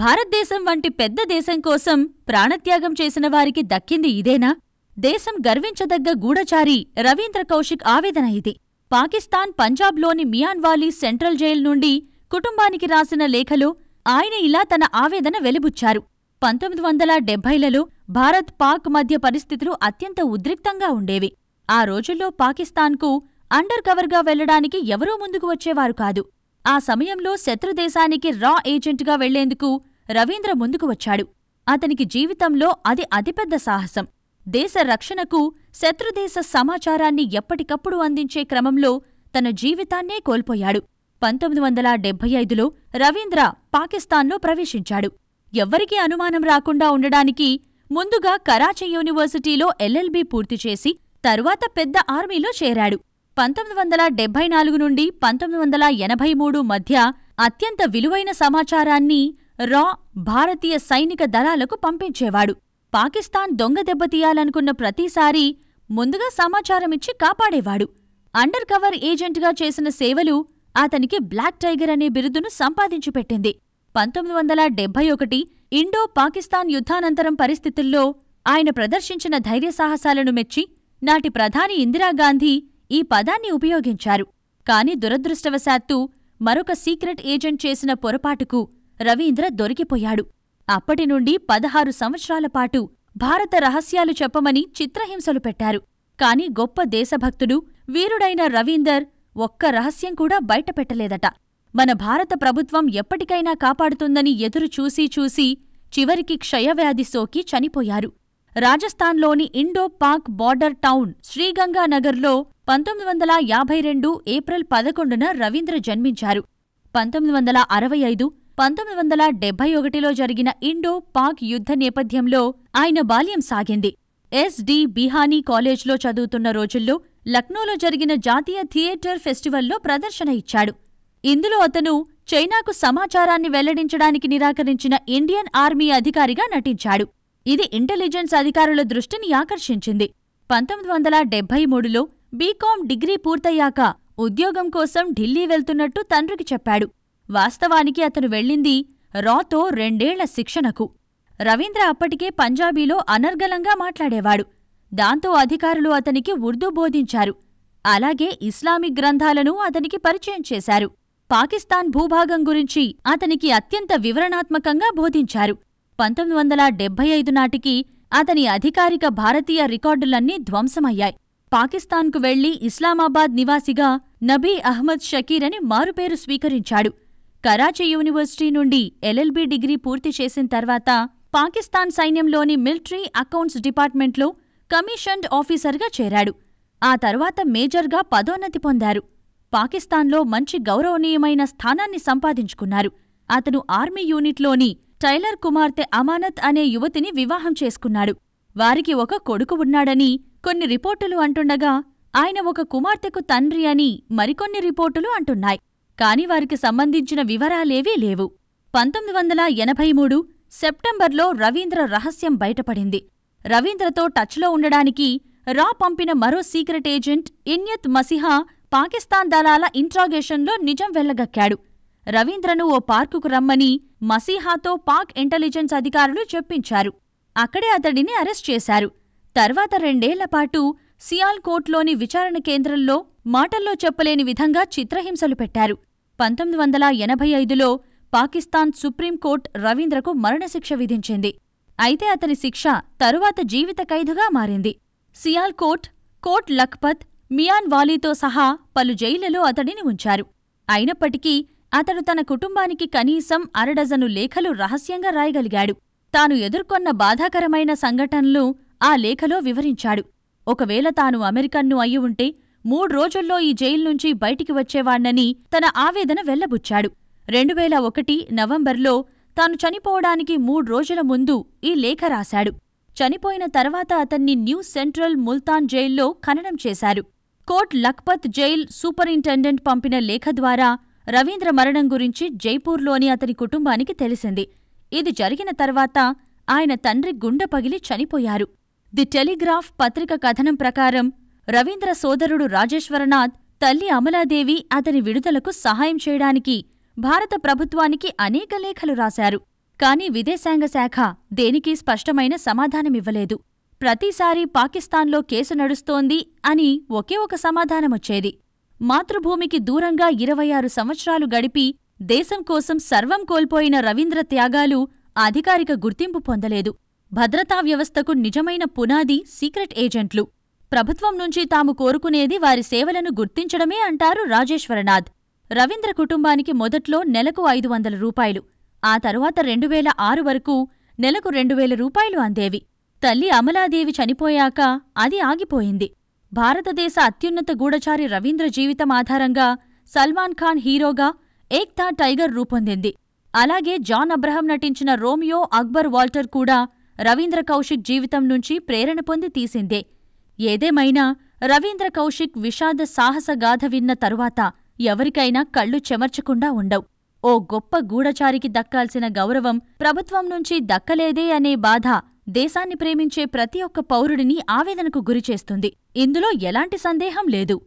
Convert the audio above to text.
భారతదేశం వంటి పెద్ద దేశం కోసం ప్రాణత్యాగం చేసిన వారికి దక్కింది ఇదేనా దేశం గర్వించదగ్గ గూఢచారి రవీంద్ర కౌశిక్ ఆవేదన ఇది పాకిస్తాన్ పంజాబ్లోని మియాన్వాలీ సెంట్రల్ జైల్ నుండి కుటుంబానికి రాసిన లేఖలో ఆయన ఇలా తన ఆవేదన వెలిబుచ్చారు పంతొమ్మిది వందల డెబ్బైలలో భారత్ పాక్ మధ్య పరిస్థితులు అత్యంత ఉద్రిక్తంగా ఉండేవి ఆ రోజుల్లో పాకిస్తాన్కు అండర్ కవర్గా వెళ్లడానికి ఎవరూ ముందుకు వచ్చేవారు కాదు ఆ సమయంలో శత్రుదేశానికి రా ఏజెంట్గా వెళ్లేందుకు రవీంద్ర ముందుకు వచ్చాడు అతనికి జీవితంలో అది అతిపెద్ద సాహసం దేశ రక్షణకు శత్రుదేశ సమాచారాన్ని ఎప్పటికప్పుడు అందించే క్రమంలో తన జీవితాన్నే కోల్పోయాడు పంతొమ్మిది వందల డెబ్బై ఐదులో రవీంద్ర పాకిస్తాన్లో ప్రవేశించాడు ఎవ్వరికీ అనుమానం రాకుండా ఉండడానికి ముందుగా కరాచీ యూనివర్సిటీలో ఎల్ఎల్బీ పూర్తి చేసి తరువాత పెద్ద ఆర్మీలో చేరాడు పంతొమ్మిది వందల డెబ్బై నాలుగు నుండి పంతొమ్మిది వందల ఎనభై మూడు మధ్య అత్యంత విలువైన సమాచారాన్ని రా భారతీయ సైనిక దళాలకు పంపించేవాడు పాకిస్తాన్ దొంగ దెబ్బతీయాలనుకున్న ప్రతిసారీ ముందుగా సమాచారమిచ్చి కాపాడేవాడు అండర్ కవర్ ఏజెంట్గా చేసిన సేవలు అతనికి బ్లాక్ టైగర్ అనే బిరుదును సంపాదించిపెట్టింది పంతొమ్మిది వందల డెబ్బై ఒకటి ఇండో పాకిస్తాన్ యుద్ధానంతరం పరిస్థితుల్లో ఆయన ప్రదర్శించిన ధైర్యసాహసాలను మెచ్చి నాటి ప్రధాని ఇందిరాగాంధీ ఈ పదాన్ని ఉపయోగించారు కాని దురదృష్టవశాత్తు మరొక సీక్రెట్ ఏజెంట్ చేసిన పొరపాటుకు రవీంద్ర దొరికిపోయాడు అప్పటినుండి పదహారు సంవత్సరాలపాటు భారత రహస్యాలు చెప్పమని చిత్రహింసలు పెట్టారు కాని గొప్ప దేశభక్తుడు వీరుడైన రవీందర్ ఒక్క రహస్యం కూడా బయటపెట్టలేదట మన భారత ప్రభుత్వం ఎప్పటికైనా కాపాడుతుందని ఎదురు చూసి చివరికి క్షయవ్యాధి సోకి చనిపోయారు రాజస్థాన్లోని ఇండో పాక్ బార్డర్ టౌన్ శ్రీగంగానగర్లో పంతొమ్మిది వందల యాభై రెండు ఏప్రిల్ పదకొండున రవీంద్ర జన్మించారు పంతొమ్మిది వందల అరవై ఐదు పంతొమ్మిది వందల డెబ్బై ఒకటిలో జరిగిన ఇండో పాక్ యుద్ధ నేపథ్యంలో ఆయన బాల్యం సాగింది ఎస్ డి బిహానీ కాలేజ్లో చదువుతున్న రోజుల్లో లక్నోలో జరిగిన జాతీయ థియేటర్ ఫెస్టివల్లో ప్రదర్శన ఇచ్చాడు ఇందులో అతను చైనాకు సమాచారాన్ని వెల్లడించడానికి నిరాకరించిన ఇండియన్ ఆర్మీ అధికారిగా నటించాడు ఇది ఇంటెలిజెన్స్ అధికారుల దృష్టిని ఆకర్షించింది పంతొమ్మిది వందల డెబ్బై మూడులో బీకాం డిగ్రీ పూర్తయ్యాక ఉద్యోగం కోసం ఢిల్లీ వెళ్తున్నట్టు తండ్రికి చెప్పాడు వాస్తవానికి అతను వెళ్ళింది రాతో రెండేళ్ల శిక్షణకు రవీంద్ర అప్పటికే పంజాబీలో అనర్గళంగా మాట్లాడేవాడు దాంతో అధికారులు అతనికి ఉర్దూ బోధించారు అలాగే ఇస్లామిక్ గ్రంథాలను అతనికి పరిచయం చేశారు పాకిస్తాన్ భూభాగం గురించి అతనికి అత్యంత వివరణాత్మకంగా బోధించారు పంతొమ్మిది వందల డెబ్బై ఐదు నాటికి అతని అధికారిక భారతీయ రికార్డులన్నీ ధ్వంసమయ్యాయి పాకిస్తాన్కు వెళ్లి ఇస్లామాబాద్ నివాసిగా నబీ అహ్మద్ షకీర్ అని మారుపేరు స్వీకరించాడు కరాచీ యూనివర్సిటీ నుండి ఎల్ఎల్బి డిగ్రీ పూర్తి చేసిన తర్వాత పాకిస్తాన్ సైన్యంలోని మిలిటరీ అకౌంట్స్ డిపార్ట్మెంట్లో కమిషన్డ్ ఆఫీసర్గా చేరాడు ఆ తర్వాత మేజర్గా పదోన్నతి పొందారు పాకిస్తాన్లో మంచి గౌరవనీయమైన స్థానాన్ని సంపాదించుకున్నారు అతను ఆర్మీ యూనిట్లోని టైలర్ కుమార్తె అమానత్ అనే యువతిని వివాహం చేసుకున్నాడు వారికి ఒక కొడుకు ఉన్నాడని కొన్ని రిపోర్టులు అంటుండగా ఆయన ఒక కుమార్తెకు తండ్రి అని మరికొన్ని రిపోర్టులు అంటున్నాయి కాని వారికి సంబంధించిన వివరాలేవీ లేవు పంతొమ్మిది వందల ఎనభై మూడు సెప్టెంబర్లో రవీంద్ర రహస్యం బయటపడింది రవీంద్రతో టచ్లో ఉండడానికి రా పంపిన మరో సీక్రెట్ ఏజెంట్ ఇన్యత్ మసిహా పాకిస్తాన్ దళాల ఇంట్రాగేషన్లో నిజం వెళ్లగక్కాడు రవీంద్రను ఓ పార్కుకు రమ్మని మసీహాతో పాక్ ఇంటెలిజెన్స్ అధికారులు చెప్పించారు అక్కడే అతడిని అరెస్ట్ చేశారు తర్వాత రెండేళ్లపాటు సియాల్కోట్లోని విచారణ కేంద్రంలో మాటల్లో చెప్పలేని విధంగా చిత్రహింసలు పెట్టారు పంతొమ్మిది వందల ఎనభై ఐదులో పాకిస్తాన్ సుప్రీంకోర్టు రవీంద్రకు మరణశిక్ష విధించింది అయితే అతని శిక్ష తరువాత జీవిత ఖైదుగా మారింది సియాల్కోట్ కోట్ లఖ్పత్ మియాన్ వాలీతో సహా పలు జైళ్లలో అతడిని ఉంచారు అయినప్పటికీ అతడు తన కుటుంబానికి కనీసం అరడజను లేఖలు రహస్యంగా రాయగలిగాడు తాను ఎదుర్కొన్న బాధాకరమైన సంఘటనలు ఆ లేఖలో వివరించాడు ఒకవేళ తాను అమెరికన్ను అయి ఉంటే మూడు రోజుల్లో ఈ జైలు నుంచి బయటికి వచ్చేవాణ్ణని తన ఆవేదన వెళ్లబుచ్చాడు రెండువేల ఒకటి నవంబర్లో తాను చనిపోవడానికి మూడు రోజుల ముందు ఈ లేఖ రాశాడు చనిపోయిన తర్వాత అతన్ని న్యూ సెంట్రల్ ముల్తాన్ జైల్లో ఖననం చేశారు కోర్ట్ లక్పత్ జైల్ సూపరింటెండెంట్ పంపిన లేఖ ద్వారా రవీంద్ర మరణం గురించి జైపూర్లోని అతని కుటుంబానికి తెలిసింది ఇది జరిగిన తర్వాత ఆయన తండ్రి గుండె పగిలి చనిపోయారు ది టెలిగ్రాఫ్ పత్రిక కథనం ప్రకారం రవీంద్ర సోదరుడు రాజేశ్వరనాథ్ తల్లి అమలాదేవి అతని విడుదలకు సహాయం చేయడానికి భారత ప్రభుత్వానికి అనేక లేఖలు రాశారు కాని విదేశాంగ శాఖ దేనికి స్పష్టమైన సమాధానమివ్వలేదు ప్రతిసారీ పాకిస్తాన్లో కేసు నడుస్తోంది అని ఒకే ఒక సమాధానమొచ్చేది మాతృభూమికి దూరంగా ఇరవై ఆరు సంవత్సరాలు గడిపి దేశం కోసం సర్వం కోల్పోయిన రవీంద్ర త్యాగాలు అధికారిక గుర్తింపు పొందలేదు భద్రతా వ్యవస్థకు నిజమైన పునాది సీక్రెట్ ఏజెంట్లు ప్రభుత్వం నుంచి తాము కోరుకునేది వారి సేవలను గుర్తించడమే అంటారు రాజేశ్వరనాథ్ రవీంద్ర కుటుంబానికి మొదట్లో నెలకు ఐదు వందల రూపాయలు ఆ తరువాత రెండువేల ఆరు వరకు నెలకు రెండువేల రూపాయలు అందేవి తల్లి అమలాదేవి చనిపోయాక అది ఆగిపోయింది భారతదేశ అత్యున్నత గూఢచారి రవీంద్ర జీవితం ఆధారంగా సల్మాన్ ఖాన్ హీరోగా ఏక్తా టైగర్ రూపొందింది అలాగే జాన్ అబ్రహం నటించిన రోమియో అక్బర్ వాల్టర్ కూడా రవీంద్ర కౌశిక్ జీవితం నుంచి ప్రేరణ పొంది తీసిందే ఏదేమైనా రవీంద్ర కౌశిక్ విషాద సాహసగాథ విన్న తరువాత ఎవరికైనా కళ్ళు చెమర్చకుండా ఉండవు ఓ గొప్ప గూఢచారికి దక్కాల్సిన గౌరవం ప్రభుత్వం నుంచి దక్కలేదే అనే బాధ దేశాన్ని ప్రేమించే ప్రతి ఒక్క పౌరుడిని ఆవేదనకు గురిచేస్తుంది ఇందులో ఎలాంటి సందేహం లేదు